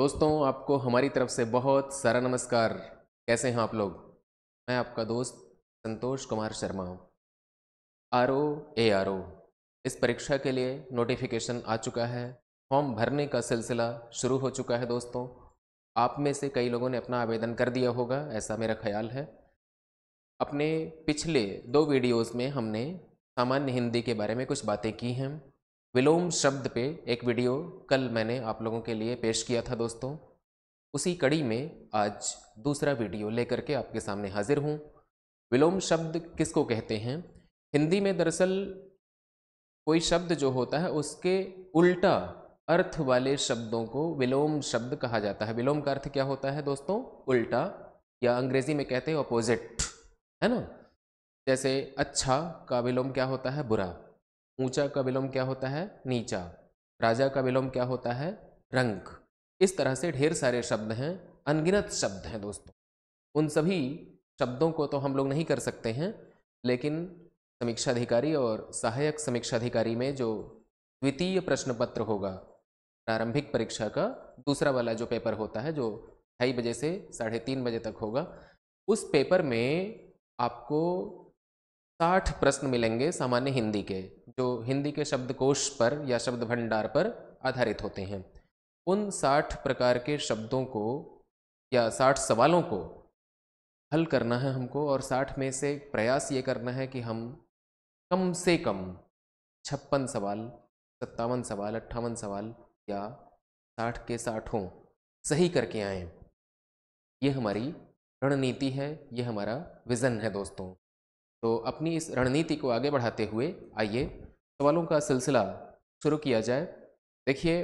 दोस्तों आपको हमारी तरफ से बहुत सारा नमस्कार कैसे हैं आप लोग मैं आपका दोस्त संतोष कुमार शर्मा हूँ R O A R O इस परीक्षा के लिए नोटिफिकेशन आ चुका है फॉर्म भरने का सिलसिला शुरू हो चुका है दोस्तों आप में से कई लोगों ने अपना आवेदन कर दिया होगा ऐसा मेरा ख्याल है अपने पिछले दो वीडियोस में हमने सामान्य हिंदी के बारे में कुछ बातें की हैं विलोम शब्द पे एक वीडियो कल मैंने आप लोगों के लिए पेश किया था दोस्तों उसी कड़ी में आज दूसरा वीडियो लेकर के आपके सामने हाजिर हूँ विलोम शब्द किसको कहते हैं हिंदी में दरअसल कोई शब्द जो होता है उसके उल्टा अर्थ वाले शब्दों को विलोम शब्द कहा जाता है विलोम का अर्थ क्या होता है दोस्तों उल्टा या अंग्रेजी में कहते हैं अपोजिट है ना जैसे अच्छा का विलोम क्या होता है बुरा ऊंचा का विलोम क्या होता है नीचा राजा का विलोम क्या होता है रंग इस तरह से ढेर सारे शब्द हैं अनगिनत शब्द हैं दोस्तों उन सभी शब्दों को तो हम लोग नहीं कर सकते हैं लेकिन समीक्षाधिकारी और सहायक समीक्षाधिकारी में जो द्वितीय प्रश्न पत्र होगा प्रारंभिक परीक्षा का दूसरा वाला जो पेपर होता है जो ढाई बजे से साढ़े तीन बजे तक होगा उस पेपर में आपको साठ प्रश्न मिलेंगे सामान्य हिंदी के जो हिंदी के शब्दकोश पर या शब्द भंडार पर आधारित होते हैं उन साठ प्रकार के शब्दों को या साठ सवालों को हल करना है हमको और साठ में से प्रयास ये करना है कि हम कम से कम छप्पन सवाल सत्तावन सवाल अट्ठावन सवाल या साठ के साठों सही करके आएँ ये हमारी रणनीति है ये हमारा विज़न है दोस्तों तो अपनी इस रणनीति को आगे बढ़ाते हुए आइए सवालों का सिलसिला शुरू किया जाए देखिए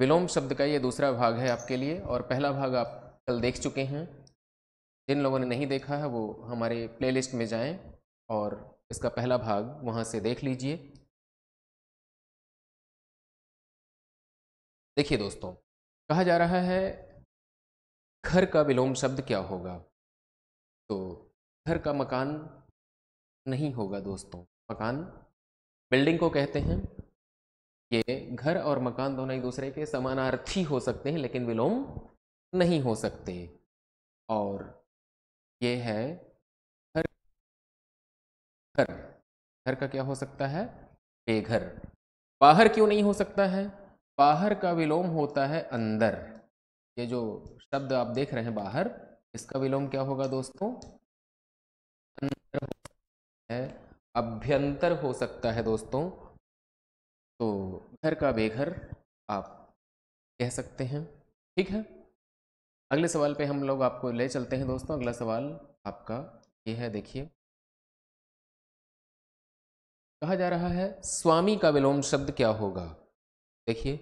विलोम शब्द का ये दूसरा भाग है आपके लिए और पहला भाग आप कल देख चुके हैं जिन लोगों ने नहीं देखा है वो हमारे प्लेलिस्ट में जाएं और इसका पहला भाग वहाँ से देख लीजिए देखिए दोस्तों कहा जा रहा है घर का विलोम शब्द क्या होगा तो घर का मकान नहीं होगा दोस्तों मकान बिल्डिंग को कहते हैं ये घर और मकान दोनों एक दूसरे के समानार्थी हो सकते हैं लेकिन विलोम नहीं हो सकते और ये है घर घर घर का क्या हो सकता है बेघर बाहर क्यों नहीं हो सकता है बाहर का विलोम होता है अंदर ये जो शब्द आप देख रहे हैं बाहर इसका विलोम क्या होगा दोस्तों है अभ्यंतर हो सकता है दोस्तों तो घर का बेघर आप कह सकते हैं ठीक है अगले सवाल पे हम लोग आपको ले चलते हैं दोस्तों अगला सवाल आपका ये है देखिए कहा जा रहा है स्वामी का विलोम शब्द क्या होगा देखिए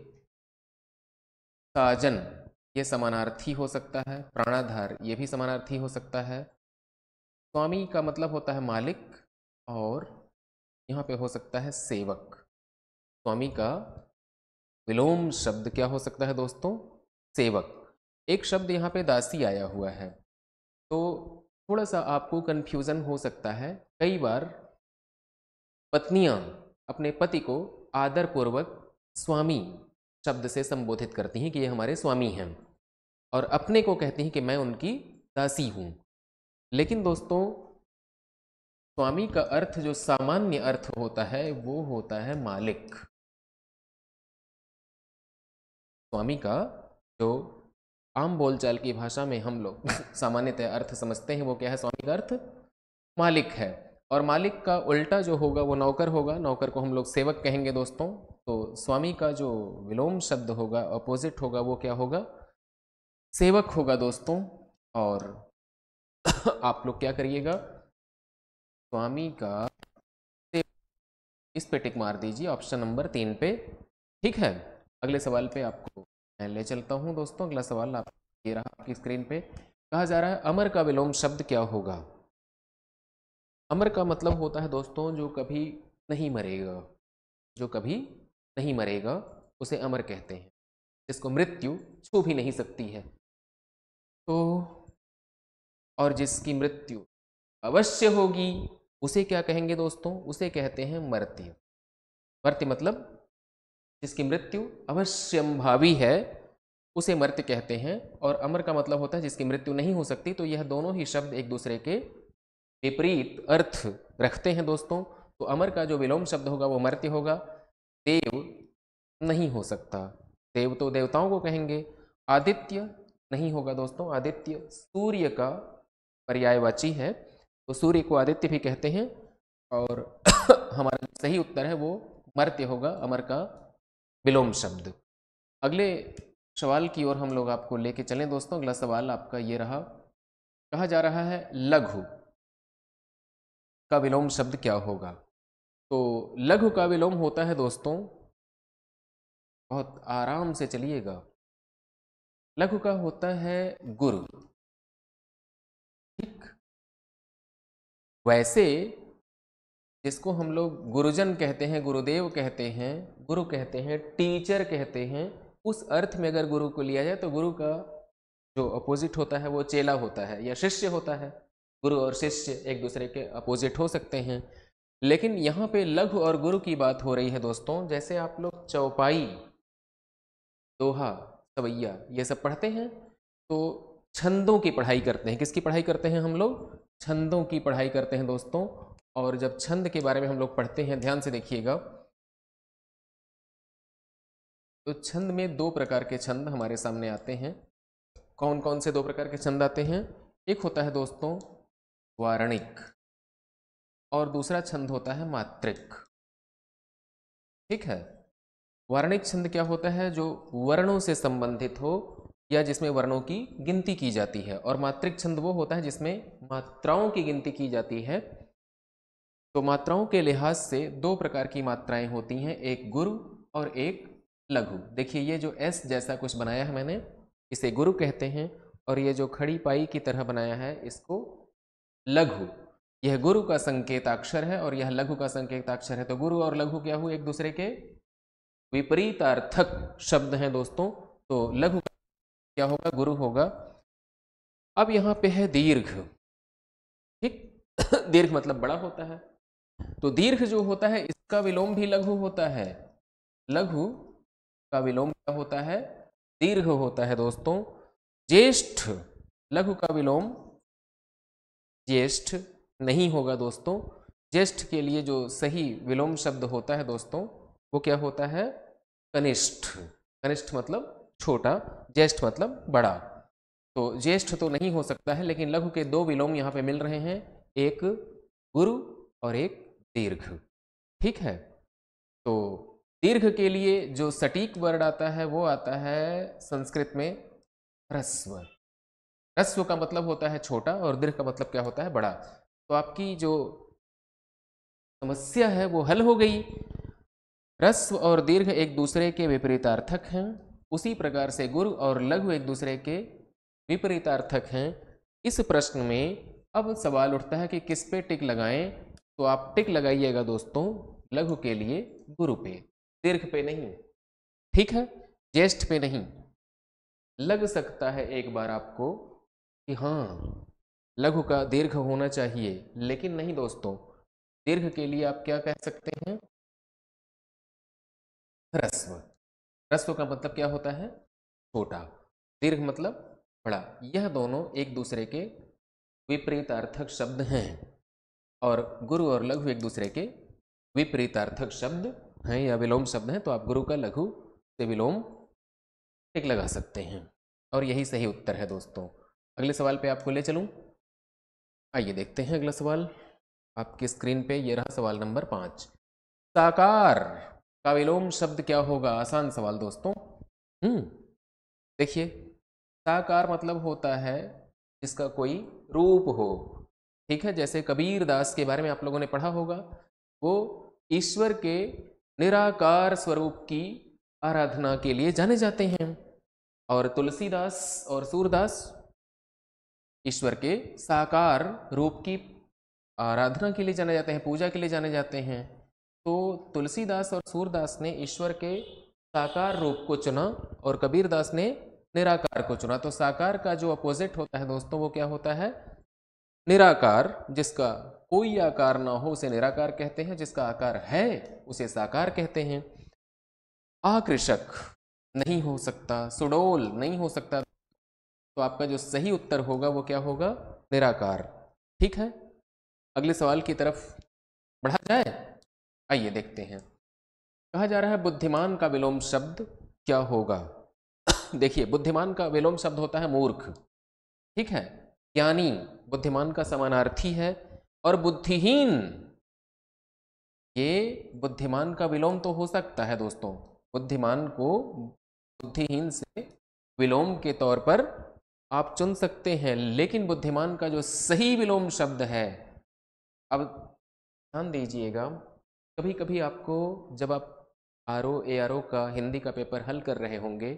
साजन ये समानार्थी हो सकता है प्राणाधार ये भी समानार्थी हो सकता है स्वामी का मतलब होता है मालिक और यहाँ पे हो सकता है सेवक स्वामी का विलोम शब्द क्या हो सकता है दोस्तों सेवक एक शब्द यहाँ पे दासी आया हुआ है तो थोड़ा सा आपको कन्फ्यूज़न हो सकता है कई बार पत्नियाँ अपने पति को आदरपूर्वक स्वामी शब्द से संबोधित करती हैं कि ये हमारे स्वामी हैं और अपने को कहते हैं कि मैं उनकी दासी हूँ लेकिन दोस्तों स्वामी का अर्थ जो सामान्य अर्थ होता है वो होता है मालिक स्वामी का जो आम बोलचाल की भाषा में हम लोग सामान्यतः अर्थ समझते हैं वो क्या है स्वामी का अर्थ मालिक है और मालिक का उल्टा जो होगा वो नौकर होगा नौकर को हम लोग सेवक कहेंगे दोस्तों तो स्वामी का जो विलोम शब्द होगा अपोजिट होगा वो क्या होगा सेवक होगा दोस्तों और आप लोग क्या करिएगा स्वामी का इस पे टिक मार दीजिए ऑप्शन नंबर तीन पे ठीक है अगले सवाल पे आपको मैं ले चलता हूँ दोस्तों अगला सवाल आप ये रहा आपकी स्क्रीन पे कहा जा रहा है अमर का विलोम शब्द क्या होगा अमर का मतलब होता है दोस्तों जो कभी नहीं मरेगा जो कभी नहीं मरेगा उसे अमर कहते हैं जिसको मृत्यु छू भी नहीं सकती है तो और जिसकी मृत्यु अवश्य होगी उसे क्या कहेंगे दोस्तों उसे कहते हैं मर्त्य मर्त्य मतलब जिसकी मृत्यु अवश्यंभावी है उसे मर्त्य कहते हैं और अमर का मतलब होता है जिसकी मृत्यु नहीं हो सकती तो यह दोनों ही शब्द एक दूसरे के विपरीत अर्थ रखते हैं दोस्तों तो अमर का जो विलोम शब्द होगा वो मर्त्य होगा देव नहीं हो सकता देव तो देवताओं को कहेंगे आदित्य नहीं होगा दोस्तों आदित्य सूर्य का पर्यायवाची है तो सूर्य को आदित्य भी कहते हैं और हमारा सही उत्तर है वो मर्त्य होगा अमर का विलोम शब्द अगले सवाल की ओर हम लोग आपको लेके चलें दोस्तों अगला सवाल आपका ये रहा कहा जा रहा है लघु का विलोम शब्द क्या होगा तो लघु का विलोम होता है दोस्तों बहुत आराम से चलिएगा लघु का होता है गुरु ठीक वैसे जिसको हम लोग गुरुजन कहते हैं गुरुदेव कहते हैं गुरु कहते हैं टीचर कहते हैं उस अर्थ में अगर गुरु को लिया जाए तो गुरु का जो अपोजिट होता है वो चेला होता है या शिष्य होता है गुरु और शिष्य एक दूसरे के अपोजिट हो सकते हैं लेकिन यहाँ पे लघु और गुरु की बात हो रही है दोस्तों जैसे आप लोग चौपाई दोहा सवैया ये सब पढ़ते हैं तो छंदों की पढ़ाई करते हैं किसकी पढ़ाई करते हैं हम लोग छंदों की पढ़ाई करते हैं दोस्तों और जब छंद के बारे में हम लोग पढ़ते हैं ध्यान से देखिएगा तो छंद में दो प्रकार के छंद हमारे सामने आते हैं कौन कौन से दो प्रकार के छंद आते हैं एक होता है दोस्तों वारणिक और दूसरा छंद होता है मात्रिक ठीक है वर्णिक छंद क्या होता है जो वर्णों से संबंधित हो या जिसमें वर्णों की गिनती की जाती है और मात्रिक छंद वो होता है जिसमें मात्राओं की गिनती की जाती है तो मात्राओं के लिहाज से दो प्रकार की मात्राएं होती हैं एक गुरु और एक लघु देखिए ये जो एस जैसा कुछ बनाया है मैंने इसे गुरु कहते हैं और ये जो खड़ी पाई की तरह बनाया है इसको लघु यह गुरु का संकेताक्षर है और यह लघु का संकेताक्षर है तो गुरु और लघु क्या हुए एक दूसरे के विपरीतार्थक शब्द हैं दोस्तों तो लघु क्या होगा गुरु होगा अब यहाँ पे है दीर्घ ठीक दीर्घ मतलब बड़ा होता है तो दीर्घ जो होता है इसका विलोम भी लघु होता है लघु का विलोम क्या होता है दीर्घ होता है दोस्तों ज्येष्ठ लघु का विलोम ज्येष्ठ नहीं होगा दोस्तों ज्येष्ठ के लिए जो सही विलोम शब्द होता है दोस्तों वो क्या होता है कनिष्ठ कनिष्ठ मतलब छोटा ज्येष्ठ मतलब बड़ा तो ज्येष्ठ तो नहीं हो सकता है लेकिन लघु के दो विलोम यहाँ पे मिल रहे हैं एक गुरु और एक दीर्घ ठीक है तो दीर्घ के लिए जो सटीक वर्ड आता है वो आता है संस्कृत में रस्व रस्व का मतलब होता है छोटा और दीर्घ का मतलब क्या होता है बड़ा तो आपकी जो समस्या है वो हल हो गई रस्व और दीर्घ एक दूसरे के विपरीतार्थक हैं उसी प्रकार से गुरु और लघु एक दूसरे के विपरीतार्थक हैं इस प्रश्न में अब सवाल उठता है कि किस पे टिक लगाएं तो आप टिक लगाइएगा दोस्तों लघु के लिए गुरु पे दीर्घ पे नहीं ठीक है ज्येष्ठ पे नहीं लग सकता है एक बार आपको कि हाँ लघु का दीर्घ होना चाहिए लेकिन नहीं दोस्तों दीर्घ के लिए आप क्या कह सकते हैं ह्रस्व ह्रस्व का मतलब क्या होता है छोटा दीर्घ मतलब बड़ा यह दोनों एक दूसरे के विपरीतार्थक शब्द हैं और गुरु और लघु एक दूसरे के विपरीतार्थक शब्द हैं या विलोम शब्द हैं तो आप गुरु का लघु से विलोम एक लगा सकते हैं और यही सही उत्तर है दोस्तों अगले सवाल पे आपको ले चलूँ आइए देखते हैं अगला सवाल आपकी स्क्रीन पे ये रहा सवाल नंबर पाँच साकार का विलोम शब्द क्या होगा आसान सवाल दोस्तों हम्म। देखिए साकार मतलब होता है जिसका कोई रूप हो ठीक है जैसे कबीर दास के बारे में आप लोगों ने पढ़ा होगा वो ईश्वर के निराकार स्वरूप की आराधना के लिए जाने जाते हैं और तुलसीदास और सूरदास ईश्वर के साकार रूप की आराधना के लिए जाने जाते हैं पूजा के लिए जाने जाते हैं तो तुलसीदास और सूरदास ने ईश्वर के साकार रूप को चुना और कबीरदास ने निराकार को चुना तो साकार का जो अपोजिट होता है दोस्तों वो क्या होता है निराकार जिसका कोई आकार ना हो उसे निराकार कहते हैं जिसका आकार है उसे साकार कहते हैं आकृषक नहीं हो सकता सुडोल नहीं हो सकता तो आपका जो सही उत्तर होगा वो क्या होगा निराकार ठीक है अगले सवाल की तरफ बढ़ा जाए आइए देखते हैं कहा जा रहा है बुद्धिमान का विलोम शब्द क्या होगा देखिए बुद्धिमान का विलोम शब्द होता है मूर्ख ठीक है ज्ञानी बुद्धिमान का समानार्थी है और बुद्धिहीन ये बुद्धिमान का विलोम तो हो सकता है दोस्तों बुद्धिमान को बुद्धिहीन से विलोम के तौर पर आप चुन सकते हैं लेकिन बुद्धिमान का जो सही विलोम शब्द है अब ध्यान दीजिएगा कभी कभी आपको जब आप R O A R O का हिंदी का पेपर हल कर रहे होंगे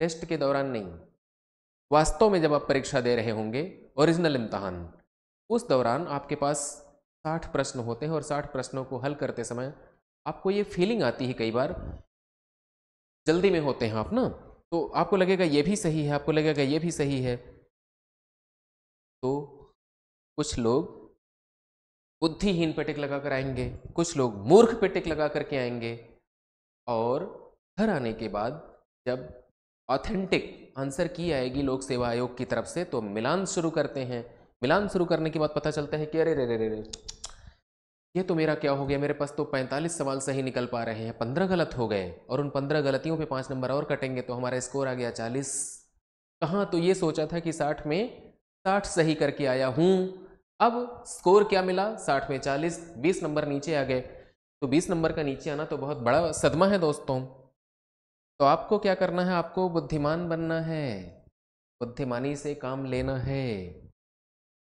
टेस्ट के दौरान नहीं वास्तव में जब आप परीक्षा दे रहे होंगे ओरिजिनल इम्तहान उस दौरान आपके पास साठ प्रश्न होते हैं और साठ प्रश्नों को हल करते समय आपको ये फीलिंग आती है कई बार जल्दी में होते हैं आप ना तो आपको लगेगा ये भी सही है आपको लगेगा ये भी सही है तो कुछ लोग बुद्धिहीन पेटिक लगा कर आएंगे कुछ लोग मूर्ख पेटिक लगा करके आएंगे और घर आने के बाद जब ऑथेंटिक आंसर की आएगी लोक सेवा आयोग की तरफ से तो मिलान शुरू करते हैं मिलान शुरू करने के बाद पता चलता है कि अरे रे रे रे रे ये तो मेरा क्या हो गया मेरे पास तो 45 सवाल सही निकल पा रहे हैं पंद्रह गलत हो गए और उन पंद्रह गलतियों पे पाँच नंबर और कटेंगे तो हमारा स्कोर आ गया 40 कहाँ तो ये सोचा था कि 60 में 60 सही करके आया हूँ अब स्कोर क्या मिला साठ में चालीस बीस नंबर नीचे आ गए तो बीस नंबर का नीचे आना तो बहुत बड़ा सदमा है दोस्तों तो आपको क्या करना है आपको बुद्धिमान बनना है बुद्धिमानी से काम लेना है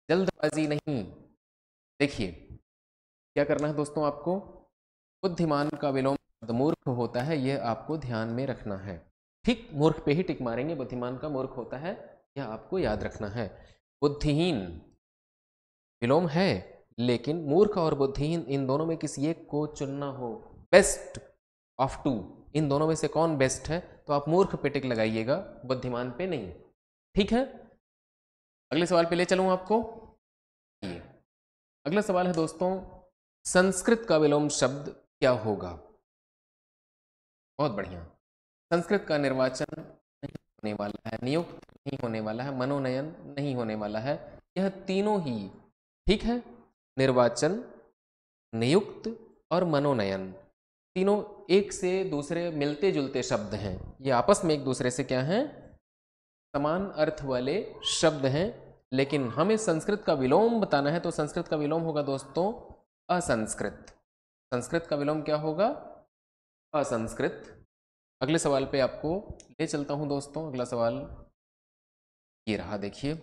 जल्दबाजी नहीं देखिए क्या करना है दोस्तों आपको बुद्धिमान का विलोम मूर्ख होता है यह आपको ध्यान में रखना है ठीक मूर्ख पे ही टिक मारेंगे बुद्धिमान का मूर्ख होता है यह आपको याद रखना है बुद्धिहीन विलोम है लेकिन मूर्ख और बुद्धिहीन इन दोनों में किसी एक को चुनना हो बेस्ट ऑफ टू इन दोनों में से कौन बेस्ट है तो आप मूर्ख पे टिक लगाइएगा बुद्धिमान पे नहीं ठीक है अगले सवाल पे ले चलूँ आपको अगला सवाल है दोस्तों संस्कृत का विलोम शब्द क्या होगा बहुत बढ़िया संस्कृत का निर्वाचन नहीं होने वाला है नियुक्त नहीं होने वाला है मनोनयन नहीं होने वाला है यह तीनों ही ठीक है निर्वाचन नियुक्त और मनोनयन तीनों एक से दूसरे मिलते जुलते शब्द हैं ये आपस में एक दूसरे से क्या हैं समान अर्थ वाले शब्द हैं लेकिन हमें संस्कृत का विलोम बताना है तो संस्कृत का विलोम होगा दोस्तों असंस्कृत संस्कृत का विलोम क्या होगा असंस्कृत अगले सवाल पे आपको ले चलता हूं दोस्तों अगला सवाल ये रहा देखिए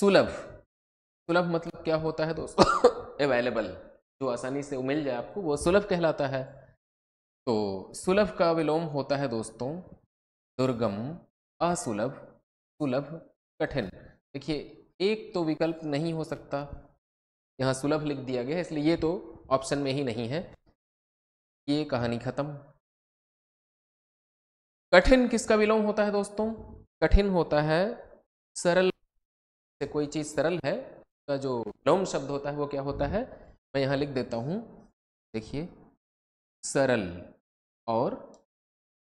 सुलभ सुलभ मतलब क्या होता है दोस्तों अवेलेबल जो आसानी से मिल जाए आपको वो सुलभ कहलाता है तो सुलभ का विलोम होता है दोस्तों दुर्गम असुलभ सुलभ कठिन देखिए एक तो विकल्प नहीं हो सकता यहाँ सुलभ लिख दिया गया है इसलिए ये तो ऑप्शन में ही नहीं है ये कहानी खत्म कठिन किसका विलोम होता है दोस्तों कठिन होता है सरल से कोई चीज़ सरल है का जो नाउन शब्द होता है वो क्या होता है मैं यहाँ लिख देता हूँ देखिए सरल और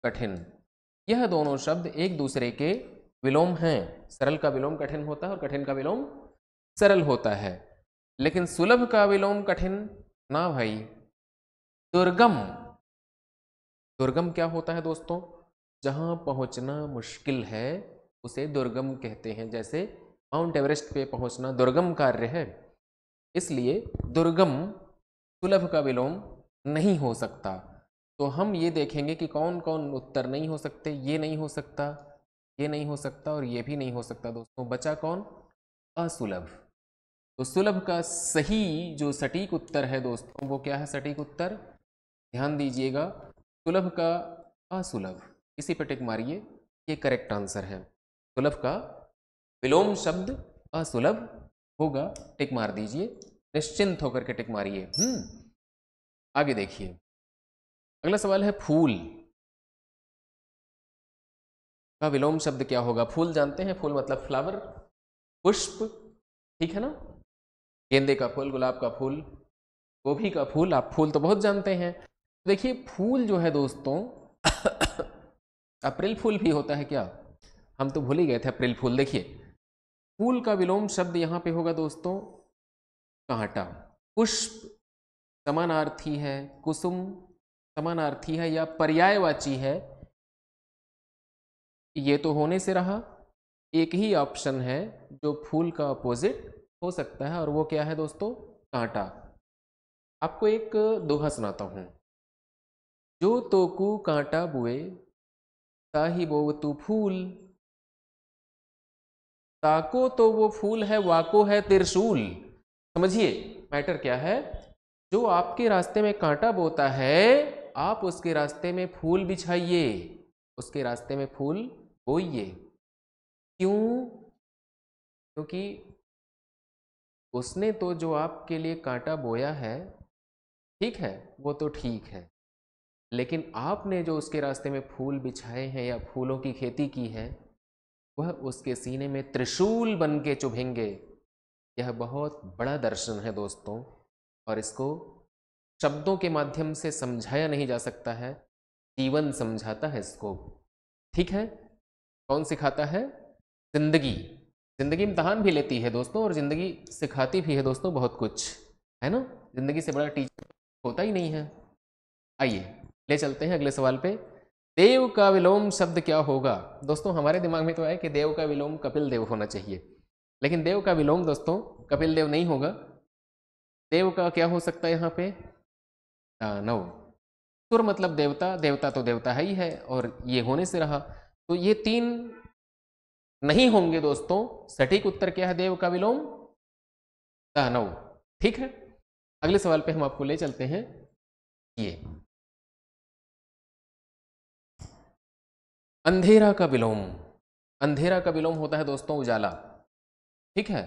कठिन यह दोनों शब्द एक दूसरे के विलोम हैं सरल का विलोम कठिन होता है और कठिन का विलोम सरल होता है लेकिन सुलभ का विलोम कठिन ना भाई दुर्गम दुर्गम क्या होता है दोस्तों जहां पहुंचना मुश्किल है उसे दुर्गम कहते हैं जैसे माउंट एवरेस्ट पे पहुंचना दुर्गम कार्य है इसलिए दुर्गम सुलभ का विलोम नहीं हो सकता तो हम ये देखेंगे कि कौन कौन उत्तर नहीं हो सकते ये नहीं हो सकता ये नहीं हो सकता और ये भी नहीं हो सकता दोस्तों बचा कौन असुलभ तो सुलभ का सही जो सटीक उत्तर है दोस्तों वो क्या है सटीक उत्तर ध्यान दीजिएगा सुलभ का असुलभ इसी पर टिक मारिए ये करेक्ट आंसर है सुलभ का विलोम शब्द असुलभ होगा टिक मार दीजिए निश्चिंत होकर के टिक मारिए हम्म आगे देखिए अगला सवाल है फूल का विलोम शब्द क्या होगा फूल जानते हैं फूल मतलब फ्लावर पुष्प ठीक है ना गेंदे का फूल गुलाब का फूल गोभी का फूल आप फूल तो बहुत जानते हैं देखिए फूल जो है दोस्तों अप्रैल फूल भी होता है क्या हम तो भूल ही गए थे अप्रैल फूल देखिए फूल का विलोम शब्द यहाँ पे होगा दोस्तों कांटा पुष्प समानार्थी है कुसुम समानार्थी है या पर्यायवाची है ये तो होने से रहा एक ही ऑप्शन है जो फूल का अपोजिट हो सकता है और वो क्या है दोस्तों कांटा आपको एक दोहा सुनाता हूँ जो तोकू कांटा बुए ताही बोव तू फूल ताको तो वो फूल है वाको है त्रिशूल समझिए मैटर क्या है जो आपके रास्ते में कांटा बोता है आप उसके रास्ते में फूल बिछाइए उसके रास्ते में फूल बोइए क्यों क्योंकि तो उसने तो जो आपके लिए कांटा बोया है ठीक है वो तो ठीक है लेकिन आपने जो उसके रास्ते में फूल बिछाए हैं या फूलों की खेती की है वह उसके सीने में त्रिशूल बन के चुभेंगे यह बहुत बड़ा दर्शन है दोस्तों और इसको शब्दों के माध्यम से समझाया नहीं जा सकता है जीवन समझाता है इसको ठीक है कौन सिखाता है जिंदगी जिंदगी इम्तहान भी लेती है दोस्तों और ज़िंदगी सिखाती भी है दोस्तों बहुत कुछ है ना ज़िंदगी से बड़ा टीचर होता ही नहीं है आइए ले चलते हैं अगले सवाल पे देव का विलोम शब्द क्या होगा दोस्तों हमारे दिमाग में तो है कि देव का विलोम कपिल देव होना चाहिए लेकिन देव का विलोम दोस्तों कपिल देव नहीं होगा देव का क्या हो सकता है यहाँ पे दानव सुर मतलब देवता देवता तो देवता है ही है और ये होने से रहा तो ये तीन नहीं होंगे दोस्तों सटीक उत्तर क्या है देव का विलोम दानव ठीक है अगले सवाल पे हम आपको ले चलते हैं ये अंधेरा का विलोम अंधेरा का विलोम होता है दोस्तों उजाला ठीक है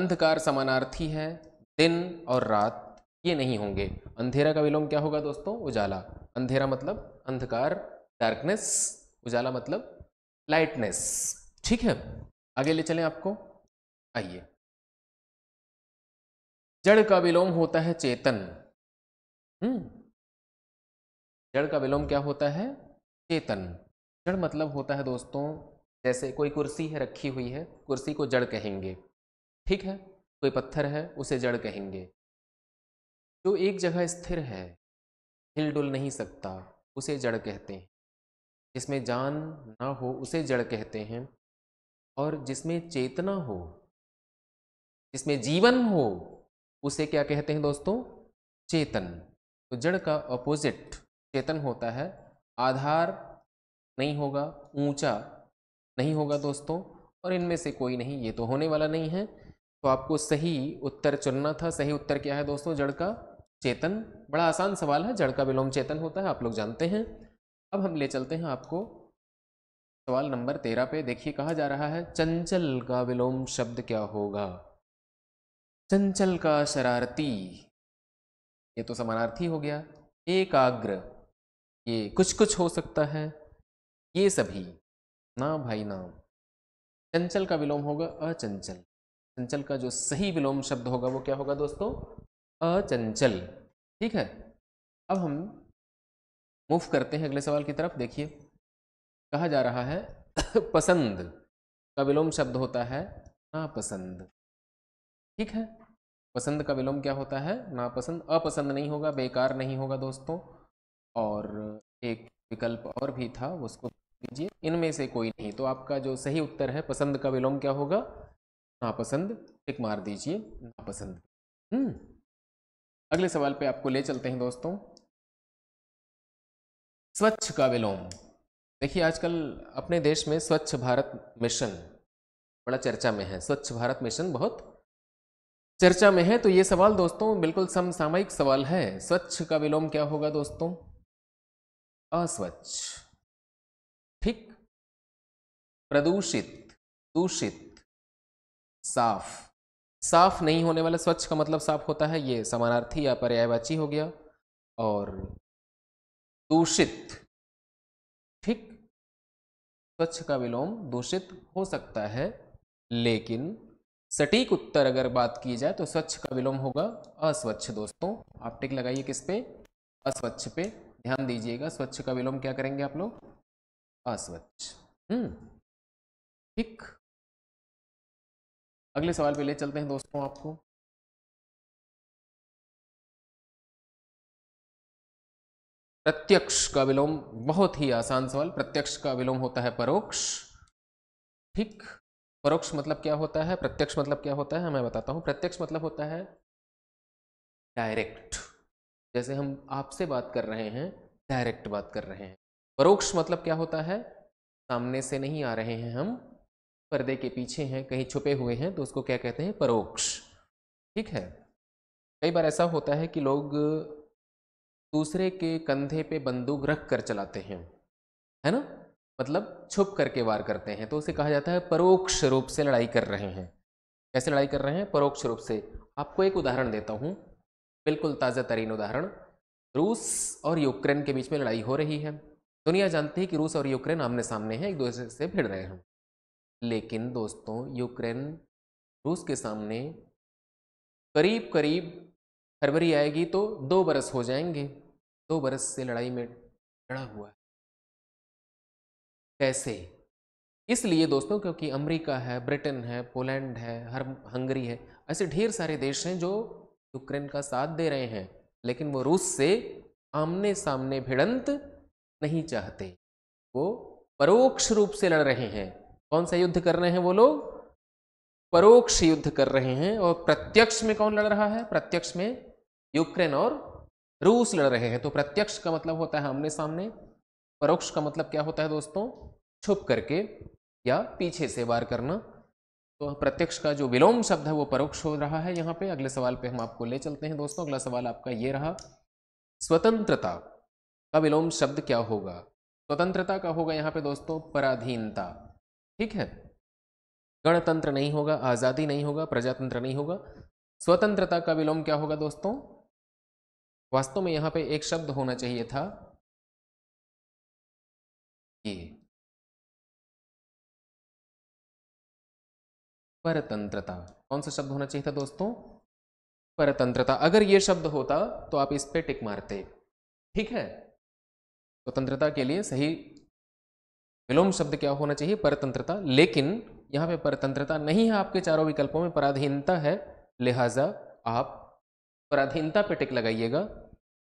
अंधकार समानार्थी है दिन और रात ये नहीं होंगे अंधेरा का विलोम क्या होगा दोस्तों उजाला अंधेरा मतलब अंधकार डार्कनेस उजाला मतलब लाइटनेस ठीक है आगे ले चलें आपको आइए जड़ का विलोम होता है चेतन हम्म जड़ का विलोम क्या होता है चेतन जड़ मतलब होता है दोस्तों जैसे कोई कुर्सी है रखी हुई है कुर्सी को जड़ कहेंगे ठीक है कोई पत्थर है उसे जड़ कहेंगे जो एक जगह स्थिर है हिल डुल नहीं सकता उसे जड़ कहते हैं जिसमें जान ना हो उसे जड़ कहते हैं और जिसमें चेतना हो जिसमें जीवन हो उसे क्या कहते हैं दोस्तों चेतन तो जड़ का अपोजिट चेतन होता है आधार नहीं होगा ऊंचा नहीं होगा दोस्तों और इनमें से कोई नहीं ये तो होने वाला नहीं है तो आपको सही उत्तर चुनना था सही उत्तर क्या है दोस्तों जड़ का चेतन बड़ा आसान सवाल है जड़ का विलोम चेतन होता है आप लोग जानते हैं अब हम ले चलते हैं आपको सवाल नंबर तेरह पे देखिए कहा जा रहा है चंचल का विलोम शब्द क्या होगा चंचल का शरारती ये तो समानार्थी हो गया एकाग्र ये कुछ कुछ हो सकता है ये सभी ना भाई ना चंचल का विलोम होगा अचंचल चंचल का जो सही विलोम शब्द होगा वो क्या होगा दोस्तों अचंचल ठीक है अब हम मूव करते हैं अगले सवाल की तरफ देखिए कहा जा रहा है पसंद का विलोम शब्द होता है नापसंद ठीक है पसंद का विलोम क्या होता है नापसंद अपसंद नहीं होगा बेकार नहीं होगा दोस्तों और एक विकल्प और भी था उसको लीजिए इनमें से कोई नहीं तो आपका जो सही उत्तर है पसंद का विलोम क्या होगा नापसंद टिक मार दीजिए नापसंद हम्म अगले सवाल पे आपको ले चलते हैं दोस्तों स्वच्छ का विलोम देखिए आजकल अपने देश में स्वच्छ भारत मिशन बड़ा चर्चा में है स्वच्छ भारत मिशन बहुत चर्चा में है तो ये सवाल दोस्तों बिल्कुल समसामयिक सवाल है स्वच्छ का विलोम क्या होगा दोस्तों अस्वच्छ ठीक प्रदूषित दूषित साफ साफ नहीं होने वाला स्वच्छ का मतलब साफ होता है ये समानार्थी या पर्यायवाची हो गया और दूषित ठीक स्वच्छ का विलोम दूषित हो सकता है लेकिन सटीक उत्तर अगर बात की जाए तो स्वच्छ का विलोम होगा अस्वच्छ दोस्तों आप टिक लगाइए किस पे अस्वच्छ पे ध्यान दीजिएगा स्वच्छ का विलोम क्या करेंगे आप लोग अस्वच्छ हम्म। ठीक अगले सवाल पे ले चलते हैं दोस्तों आपको प्रत्यक्ष का विलोम बहुत ही आसान सवाल प्रत्यक्ष का विलोम होता है परोक्ष ठीक परोक्ष मतलब क्या होता है प्रत्यक्ष मतलब क्या होता है मैं बताता हूं प्रत्यक्ष मतलब होता है डायरेक्ट जैसे हम आपसे बात कर रहे हैं डायरेक्ट बात कर रहे हैं परोक्ष मतलब क्या होता है सामने से नहीं आ रहे हैं हम पर्दे के पीछे हैं कहीं छुपे हुए हैं तो उसको क्या कहते हैं परोक्ष ठीक है कई बार ऐसा होता है कि लोग दूसरे के कंधे पे बंदूक रख कर चलाते हैं है ना मतलब छुप करके वार करते हैं तो उसे कहा जाता है परोक्ष रूप से लड़ाई कर रहे हैं कैसे लड़ाई कर रहे हैं परोक्ष रूप से आपको एक उदाहरण देता हूँ बिल्कुल ताज़ा तरीन उदाहरण रूस और यूक्रेन के बीच में लड़ाई हो रही है दुनिया जानती है कि रूस और यूक्रेन आमने सामने हैं एक दूसरे से भिड़ रहे हैं लेकिन दोस्तों यूक्रेन रूस के सामने करीब करीब फरवरी आएगी तो दो बरस हो जाएंगे दो बरस से लड़ाई में लड़ा हुआ है कैसे इसलिए दोस्तों क्योंकि अमेरिका है ब्रिटेन है पोलैंड है हर हंगरी है ऐसे ढेर सारे देश हैं जो यूक्रेन का साथ दे रहे हैं लेकिन वो रूस से आमने सामने भिड़ंत नहीं चाहते वो परोक्ष रूप से लड़ रहे हैं कौन सा युद्ध कर रहे हैं वो लोग परोक्ष युद्ध कर रहे हैं और प्रत्यक्ष में कौन लड़ रहा है प्रत्यक्ष में यूक्रेन और रूस लड़ रहे हैं तो प्रत्यक्ष का मतलब होता है आमने सामने परोक्ष का मतलब क्या होता है दोस्तों छुप करके या पीछे से वार करना तो प्रत्यक्ष का जो विलोम शब्द है वो परोक्ष हो रहा है यहाँ पे अगले सवाल पे हम आपको ले चलते हैं दोस्तों अगला सवाल आपका ये रहा स्वतंत्रता का विलोम शब्द क्या होगा स्वतंत्रता का होगा यहाँ पे दोस्तों पराधीनता ठीक है गणतंत्र नहीं होगा आज़ादी नहीं होगा प्रजातंत्र नहीं होगा स्वतंत्रता का विलोम क्या होगा दोस्तों वास्तव में यहाँ पे एक शब्द होना चाहिए था ये परतंत्रता कौन सा शब्द होना चाहिए था दोस्तों परतंत्रता अगर ये शब्द होता तो आप इस पे टिक मारते ठीक है स्वतंत्रता के लिए सही विलोम शब्द क्या होना चाहिए परतंत्रता लेकिन यहाँ पे परतंत्रता नहीं है आपके चारों विकल्पों में पराधीनता है लिहाजा आप पराधीनता पे टिक लगाइएगा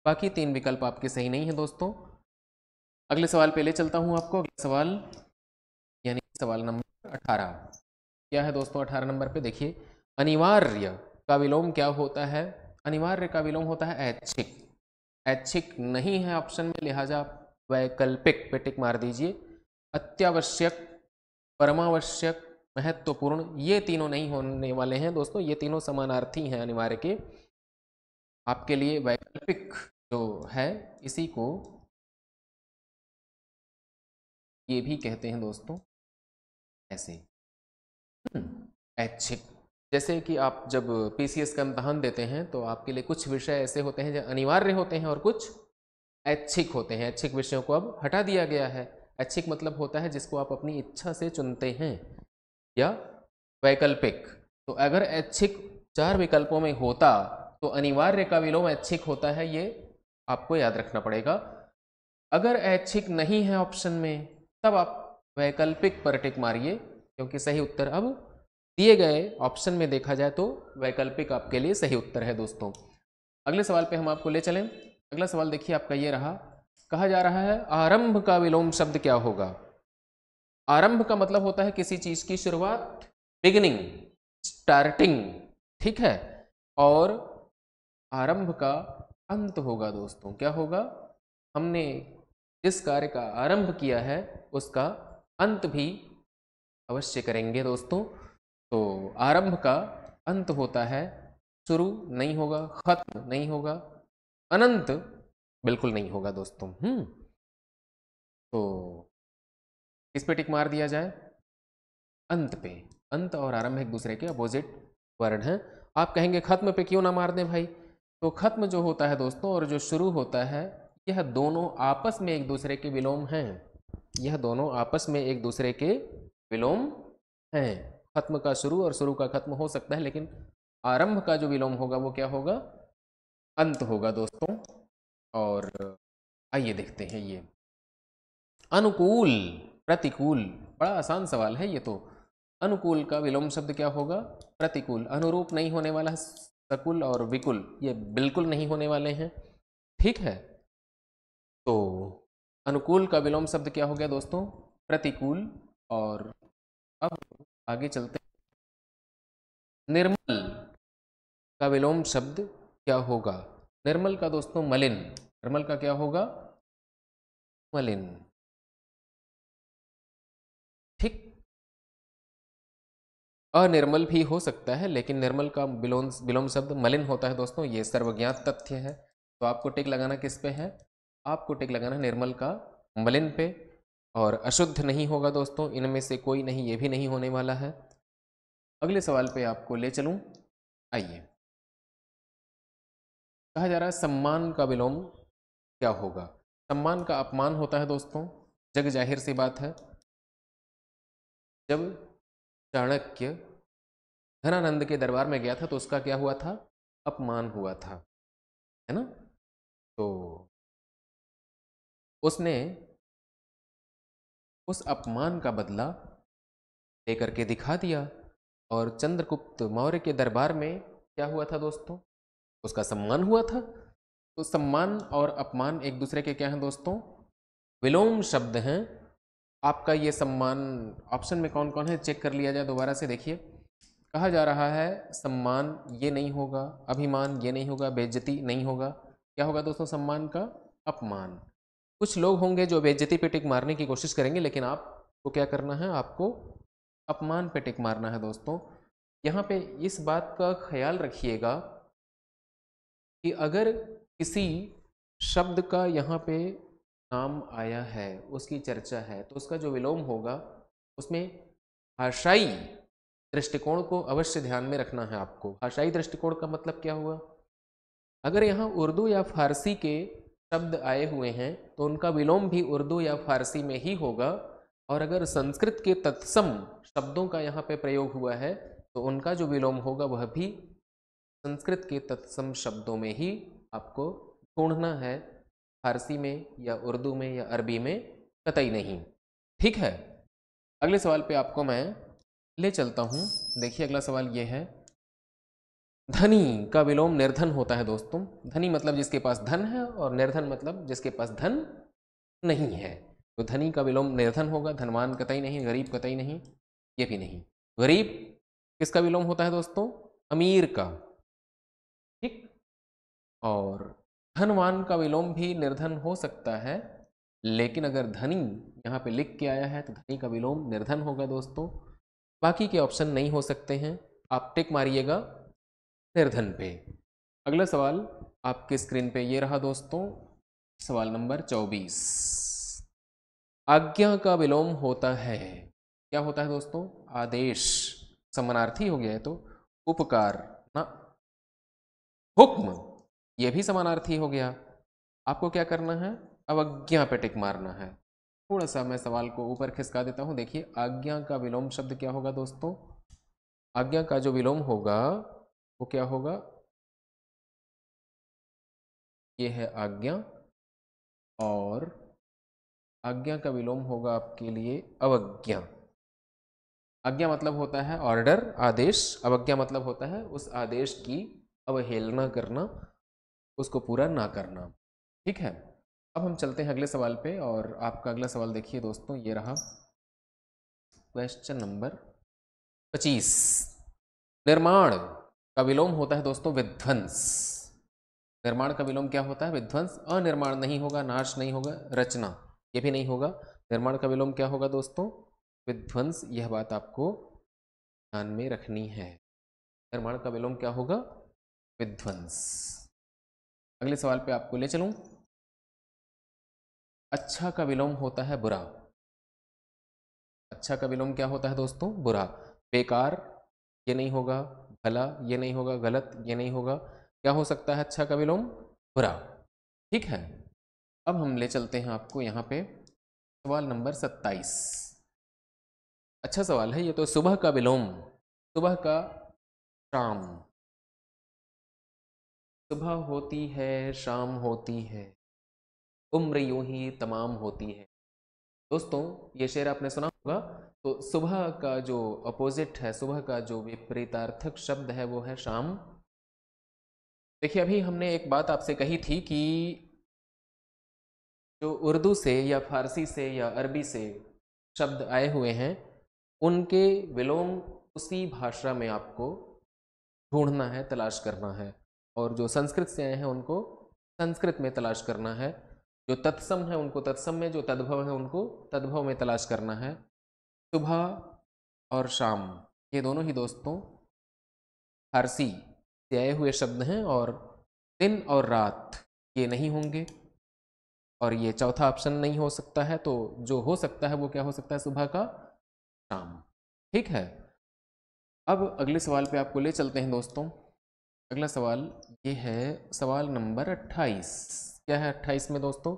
बाकी तीन विकल्प आपके सही नहीं है दोस्तों अगले सवाल पे ले चलता हूँ आपको अगला सवाल यानी सवाल नंबर अठारह क्या है दोस्तों अठारह नंबर पे देखिए अनिवार्य का विलोम क्या होता है अनिवार्य का विलोम होता है ऐच्छिक ऐच्छिक नहीं है ऑप्शन में लिहाजा वैकल्पिक पे टिक मार दीजिए अत्यावश्यक परमावश्यक महत्वपूर्ण ये तीनों नहीं होने वाले हैं दोस्तों ये तीनों समानार्थी हैं अनिवार्य के आपके लिए वैकल्पिक जो है इसी को ये भी कहते हैं दोस्तों ऐसे हम्म, ऐच्छिक जैसे कि आप जब पीसीएस का इम्तहान देते हैं तो आपके लिए कुछ विषय ऐसे होते हैं जो अनिवार्य होते हैं और कुछ ऐच्छिक होते हैं ऐच्छिक विषयों को अब हटा दिया गया है ऐच्छिक मतलब होता है जिसको आप अपनी इच्छा से चुनते हैं या वैकल्पिक तो अगर ऐच्छिक चार विकल्पों में होता तो अनिवार्य का विलोम ऐच्छिक होता है ये आपको याद रखना पड़ेगा अगर ऐच्छिक नहीं है ऑप्शन में तब आप वैकल्पिक पर टिक मारिए क्योंकि सही उत्तर अब दिए गए ऑप्शन में देखा जाए तो वैकल्पिक आपके लिए सही उत्तर है दोस्तों अगले सवाल पे हम आपको ले चलें अगला सवाल देखिए आपका ये रहा कहा जा रहा है आरंभ का विलोम शब्द क्या होगा आरंभ का मतलब होता है किसी चीज़ की शुरुआत बिगनिंग स्टार्टिंग ठीक है और आरंभ का अंत होगा दोस्तों क्या होगा हमने जिस कार्य का आरंभ किया है उसका अंत भी अवश्य करेंगे दोस्तों तो आरंभ का अंत होता है शुरू नहीं होगा खत्म नहीं होगा अनंत बिल्कुल नहीं होगा दोस्तों हम्म तो किस पे टिक मार दिया जाए अंत पे अंत और आरंभ एक दूसरे के अपोजिट वर्ण हैं आप कहेंगे खत्म पे क्यों ना मार दें भाई तो खत्म जो होता है दोस्तों और जो शुरू होता है यह दोनों आपस में एक दूसरे के विलोम हैं यह दोनों आपस में एक दूसरे के विलोम हैं खत्म का शुरू और शुरू का खत्म हो सकता है लेकिन आरंभ का जो विलोम होगा वो क्या होगा अंत होगा दोस्तों और आइए देखते हैं ये अनुकूल प्रतिकूल बड़ा आसान सवाल है ये तो अनुकूल का विलोम शब्द क्या होगा प्रतिकूल अनुरूप नहीं होने वाला सकुल और विकुल ये बिल्कुल नहीं होने वाले हैं ठीक है तो अनुकूल का विलोम शब्द क्या हो गया दोस्तों प्रतिकूल और अब आगे चलते निर्मल का विलोम शब्द क्या होगा निर्मल का दोस्तों तो मलिन निर्मल का क्या होगा मलिन ठीक अनिर्मल भी हो सकता है लेकिन निर्मल का विलोम विलोम शब्द मलिन होता है दोस्तों ये सर्वज्ञात तथ्य है तो आपको टिक लगाना किस पे है आपको टिक लगाना निर्मल का मलिन पे और अशुद्ध नहीं होगा दोस्तों इनमें से कोई नहीं ये भी नहीं होने वाला है अगले सवाल पे आपको ले चलूं आइए कहा जा रहा है सम्मान का विलोम क्या होगा सम्मान का अपमान होता है दोस्तों जग जाहिर सी बात है जब चाणक्य धनानंद के दरबार में गया था तो उसका क्या हुआ था अपमान हुआ था है ना तो उसने उस अपमान का बदला लेकर के दिखा दिया और चंद्रगुप्त मौर्य के दरबार में क्या हुआ था दोस्तों उसका सम्मान हुआ था तो सम्मान और अपमान एक दूसरे के क्या हैं दोस्तों विलोम शब्द हैं आपका ये सम्मान ऑप्शन में कौन कौन है चेक कर लिया जाए दोबारा से देखिए कहा जा रहा है सम्मान ये नहीं होगा अभिमान ये नहीं होगा बेज्जती नहीं होगा क्या होगा दोस्तों सम्मान का अपमान कुछ लोग होंगे जो बेज्जती पे टिक मारने की कोशिश करेंगे लेकिन आपको क्या करना है आपको अपमान पे टिक मारना है दोस्तों यहाँ पे इस बात का ख्याल रखिएगा कि अगर किसी शब्द का यहाँ पे नाम आया है उसकी चर्चा है तो उसका जो विलोम होगा उसमें भाषाई दृष्टिकोण को अवश्य ध्यान में रखना है आपको भाषाई दृष्टिकोण का मतलब क्या हुआ अगर यहाँ उर्दू या फारसी के शब्द आए हुए हैं तो उनका विलोम भी उर्दू या फारसी में ही होगा और अगर संस्कृत के तत्सम शब्दों का यहाँ पे प्रयोग हुआ है तो उनका जो विलोम होगा वह भी संस्कृत के तत्सम शब्दों में ही आपको ढूंढना है फारसी में या उर्दू में या अरबी में कतई नहीं ठीक है अगले सवाल पे आपको मैं ले चलता हूँ देखिए अगला सवाल ये है धनी का विलोम निर्धन होता है दोस्तों धनी मतलब जिसके पास धन है और निर्धन मतलब जिसके पास धन नहीं है तो धनी का विलोम निर्धन होगा धनवान कतई नहीं गरीब कतई नहीं ये भी नहीं गरीब किसका विलोम होता है दोस्तों अमीर का ठीक और धनवान का विलोम भी निर्धन हो सकता है लेकिन अगर धनी यहाँ पे लिख के आया है तो धनी का विलोम निर्धन होगा दोस्तों बाकी के ऑप्शन नहीं हो सकते हैं आप टिक मारिएगा निर्धन पे अगला सवाल आपके स्क्रीन पे ये रहा दोस्तों सवाल नंबर चौबीस आज्ञा का विलोम होता है क्या होता है दोस्तों आदेश समानार्थी हो गया है तो उपकार ना हुक्म ये भी समानार्थी हो गया आपको क्या करना है अवज्ञा पे टिक मारना है थोड़ा सा मैं सवाल को ऊपर खिसका देता हूं देखिए आज्ञा का विलोम शब्द क्या होगा दोस्तों आज्ञा का जो विलोम होगा वो क्या होगा ये है आज्ञा और आज्ञा का विलोम होगा आपके लिए अवज्ञा आज्ञा मतलब होता है ऑर्डर आदेश अवज्ञा मतलब होता है उस आदेश की अवहेलना करना उसको पूरा ना करना ठीक है अब हम चलते हैं अगले सवाल पे और आपका अगला सवाल देखिए दोस्तों ये रहा क्वेश्चन नंबर पच्चीस निर्माण का विलोम होता है दोस्तों विध्वंस निर्माण का विलोम क्या होता है विध्वंस अनिर्माण नहीं होगा नाश नहीं होगा रचना ये भी नहीं होगा निर्माण का विलोम क्या होगा दोस्तों विध्वंस यह बात आपको ध्यान में रखनी है निर्माण का विलोम क्या होगा विध्वंस अगले सवाल पे आपको ले चलूं अच्छा का विलोम होता है बुरा अच्छा का विलोम क्या होता है दोस्तों बुरा बेकार ये नहीं होगा भला ये नहीं होगा गलत ये नहीं होगा क्या हो सकता है अच्छा का विलोम बुरा ठीक है अब हम ले चलते हैं आपको यहाँ पे सवाल नंबर सत्ताईस अच्छा सवाल है ये तो सुबह का विलोम सुबह का शाम सुबह होती है शाम होती है उम्र यूं ही तमाम होती है दोस्तों ये शेर आपने सुना होगा तो सुबह का जो अपोजिट है सुबह का जो विपरीतार्थक शब्द है वो है शाम देखिए अभी हमने एक बात आपसे कही थी कि जो उर्दू से या फारसी से या अरबी से शब्द आए हुए हैं उनके विलोम उसी भाषा में आपको ढूंढना है तलाश करना है और जो संस्कृत से आए हैं उनको संस्कृत में तलाश करना है जो तत्सम है उनको तत्सम में जो तद्भव है उनको तद्भव में तलाश करना है सुबह और शाम ये दोनों ही दोस्तों फारसी से आए हुए शब्द हैं और दिन और रात ये नहीं होंगे और ये चौथा ऑप्शन नहीं हो सकता है तो जो हो सकता है वो क्या हो सकता है सुबह का शाम ठीक है अब अगले सवाल पे आपको ले चलते हैं दोस्तों अगला सवाल ये है सवाल नंबर अट्ठाईस क्या है अट्ठाईस में दोस्तों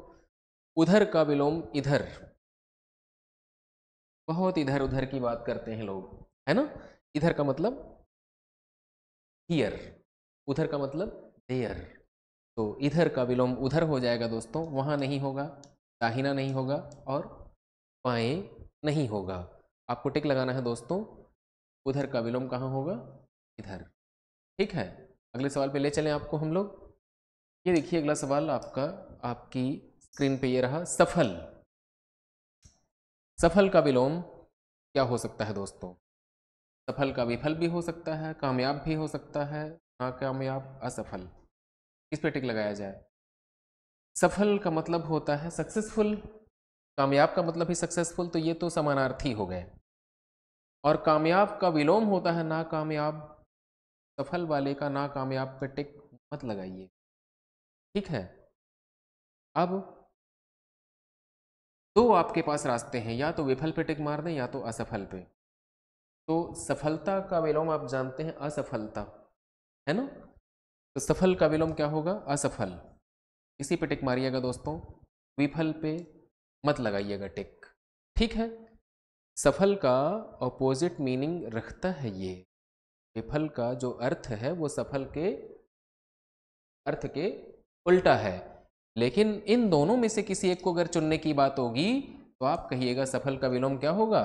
उधर का विलोम इधर बहुत इधर उधर की बात करते हैं लोग है ना इधर का मतलब हियर उधर का मतलब देयर तो इधर का विलोम उधर हो जाएगा दोस्तों वहां नहीं होगा दाहिना नहीं होगा और बाएं नहीं होगा आपको टिक लगाना है दोस्तों उधर का विलोम कहाँ होगा इधर ठीक है अगले सवाल पे ले चलें आपको हम लोग ये देखिए अगला सवाल आपका आपकी स्क्रीन पे ये रहा सफल सफल का विलोम क्या हो सकता है दोस्तों सफल का विफल भी हो सकता है कामयाब भी हो सकता है नाकामयाब असफल किस पे टिक लगाया जाए सफल का मतलब होता है सक्सेसफुल कामयाब का मतलब ही सक्सेसफुल तो ये तो समानार्थी हो गए और कामयाब का विलोम होता है नाकामयाब सफल वाले का नाकामयाब पे टिक मत लगाइए ठीक है अब दो आपके पास रास्ते हैं या तो विफल पे टिक मार दें या तो असफल पे तो सफलता का विलोम आप जानते हैं असफलता है ना तो सफल का विलोम क्या होगा असफल इसी पे टिक मारिएगा दोस्तों विफल पे मत लगाइएगा टिक ठीक है सफल का अपोजिट मीनिंग रखता है ये विफल का जो अर्थ है वो सफल के अर्थ के उल्टा है लेकिन इन दोनों में से किसी एक को अगर चुनने की बात होगी तो आप कहिएगा सफल का विलोम क्या होगा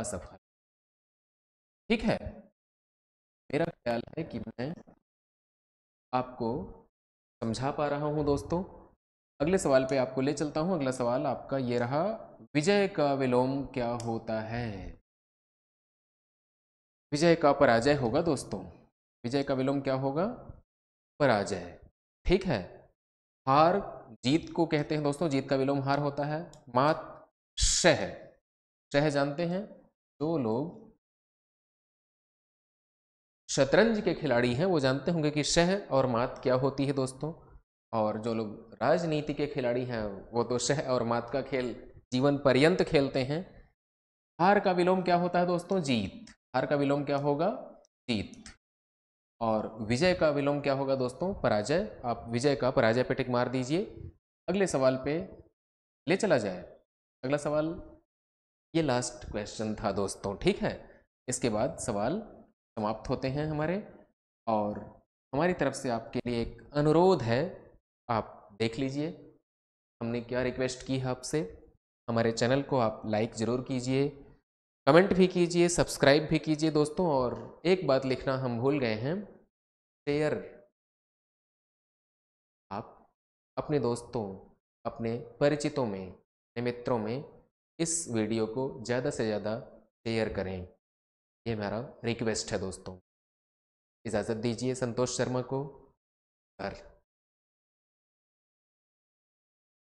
असफल ठीक है मेरा ख्याल है कि मैं आपको समझा पा रहा हूं दोस्तों अगले सवाल पे आपको ले चलता हूं अगला सवाल आपका ये रहा विजय का विलोम क्या होता है विजय का पराजय होगा दोस्तों विजय का विलोम क्या होगा पराजय ठीक है हार जीत को कहते हैं दोस्तों जीत का विलोम हार होता है मात शह शह जानते हैं जो लोग शतरंज के खिलाड़ी हैं वो जानते होंगे कि शह और मात क्या होती है दोस्तों और जो लोग राजनीति के खिलाड़ी हैं वो तो शह और मात का खेल जीवन पर्यंत खेलते हैं हार का विलोम क्या होता है दोस्तों जीत हार का विलोम क्या होगा जीत और विजय का विलोम क्या होगा दोस्तों पराजय आप विजय का पराजय पे टिक मार दीजिए अगले सवाल पे ले चला जाए अगला सवाल ये लास्ट क्वेश्चन था दोस्तों ठीक है इसके बाद सवाल समाप्त होते हैं हमारे और हमारी तरफ से आपके लिए एक अनुरोध है आप देख लीजिए हमने क्या रिक्वेस्ट की है आपसे हमारे चैनल को आप लाइक ज़रूर कीजिए कमेंट भी कीजिए सब्सक्राइब भी कीजिए दोस्तों और एक बात लिखना हम भूल गए हैं शेयर आप अपने दोस्तों अपने परिचितों में मित्रों में इस वीडियो को ज़्यादा से ज़्यादा शेयर करें ये मेरा रिक्वेस्ट है दोस्तों इजाज़त दीजिए संतोष शर्मा को अरे